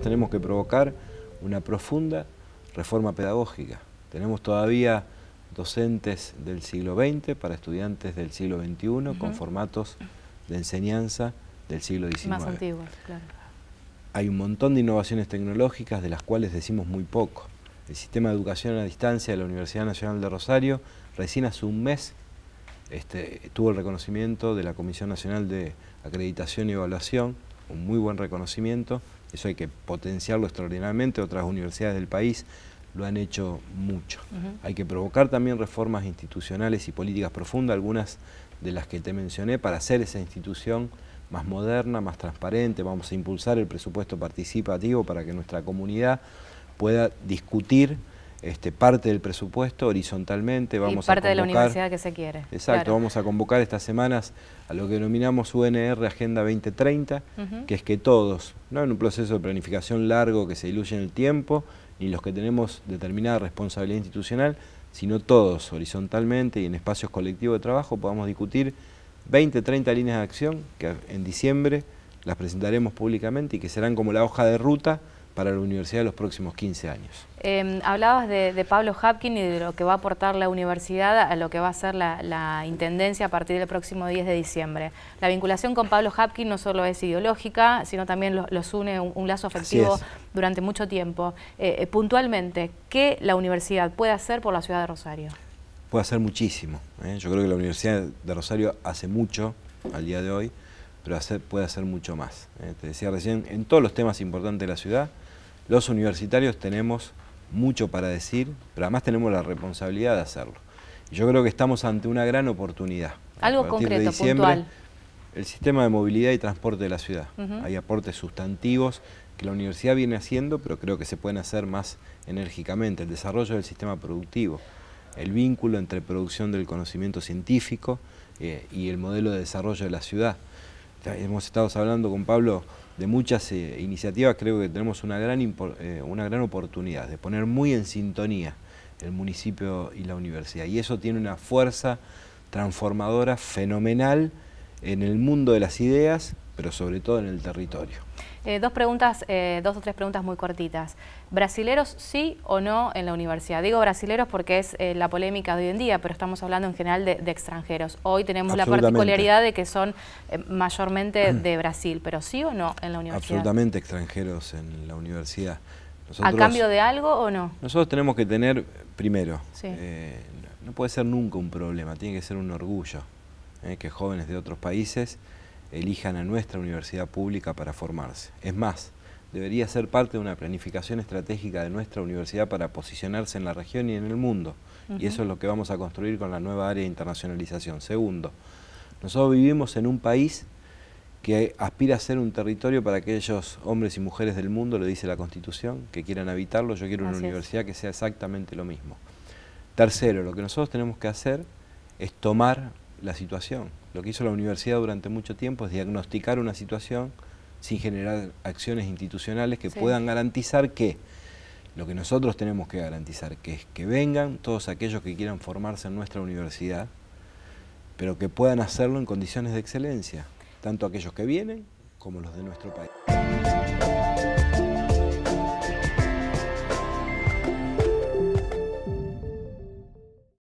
tenemos que provocar una profunda reforma pedagógica. Tenemos todavía docentes del siglo XX para estudiantes del siglo XXI con formatos de enseñanza del siglo XIX. Más antiguos, claro. Hay un montón de innovaciones tecnológicas de las cuales decimos muy poco. El sistema de educación a distancia de la Universidad Nacional de Rosario recién hace un mes este, tuvo el reconocimiento de la Comisión Nacional de Acreditación y Evaluación un muy buen reconocimiento, eso hay que potenciarlo extraordinariamente, otras universidades del país lo han hecho mucho. Hay que provocar también reformas institucionales y políticas profundas, algunas de las que te mencioné, para hacer esa institución más moderna, más transparente, vamos a impulsar el presupuesto participativo para que nuestra comunidad pueda discutir este, parte del presupuesto horizontalmente. Vamos parte a convocar, de la universidad que se quiere. Exacto, vamos a convocar estas semanas a lo que denominamos UNR Agenda 2030, que es que todos, no en un proceso de planificación largo que se diluye en el tiempo, ni los que tenemos determinada responsabilidad institucional, sino todos horizontalmente y en espacios colectivos de trabajo podamos discutir 20, 30 líneas de acción que en diciembre las presentaremos públicamente y que serán como la hoja de ruta para la universidad de los próximos 15 años. Em, hablabas de, Pablo Hapkin y de lo que va a aportar la universidad a lo que va a ser la, Intendencia a partir del próximo 10 de diciembre. La vinculación con Pablo Hapkin no solo es ideológica, sino también los, une un, lazo afectivo durante mucho tiempo. Eh, eh, puntualmente, ¿qué la universidad puede hacer por la ciudad de Rosario? Puede hacer muchísimo. ¿eh? Yo creo que la Universidad de Rosario hace mucho al día de hoy pero puede hacer mucho más. Eh. te decía recién, en todos los temas importantes de la ciudad, los universitarios tenemos mucho para decir, pero además tenemos la responsabilidad de hacerlo. yo creo que estamos ante una gran oportunidad. Algo concreto, puntual. El sistema de movilidad y transporte de la ciudad. Hay aportes sustantivos que la universidad viene haciendo, pero creo que se pueden hacer más enérgicamente. El desarrollo del sistema productivo, el vínculo entre producción del conocimiento científico eh, y el modelo de desarrollo de la ciudad hemos estado hablando con Pablo de muchas eh, iniciativas, creo que tenemos eh, una gran oportunidad de poner muy en sintonía el municipio y la universidad. Y eso tiene una fuerza transformadora fenomenal en el mundo de las ideas pero sobre todo en el territorio. Eh, dos preguntas, eh, dos o tres preguntas muy cortitas. ¿Brasileros sí o no en la universidad? Digo brasileros porque es eh, la polémica de hoy en día, pero estamos hablando en general de, extranjeros. Hoy tenemos la particularidad de que son mayormente de Brasil, pero sí o no en la universidad. Absolutamente extranjeros en la universidad. ¿A cambio de algo o no? Nosotros tenemos que tener, primero, no puede ser nunca un problema, tiene que ser un orgullo, que jóvenes de otros países elijan a nuestra universidad pública para formarse. Es más, debería ser parte de una planificación estratégica de nuestra universidad para posicionarse en la región y en el mundo. Y eso es lo que vamos a construir con la nueva área de internacionalización. Segundo, nosotros vivimos en un país que aspira a ser un territorio para aquellos hombres y mujeres del mundo, lo dice la Constitución, que quieran habitarlo. Yo quiero una universidad que sea exactamente lo mismo. Tercero, lo que nosotros tenemos que hacer es tomar la situación. Lo que hizo la universidad durante mucho tiempo es diagnosticar una situación sin generar acciones institucionales que puedan garantizar que lo que nosotros tenemos que garantizar, que es que vengan todos aquellos que quieran formarse en nuestra universidad, pero que puedan hacerlo en condiciones de excelencia, tanto aquellos que vienen como los de nuestro país.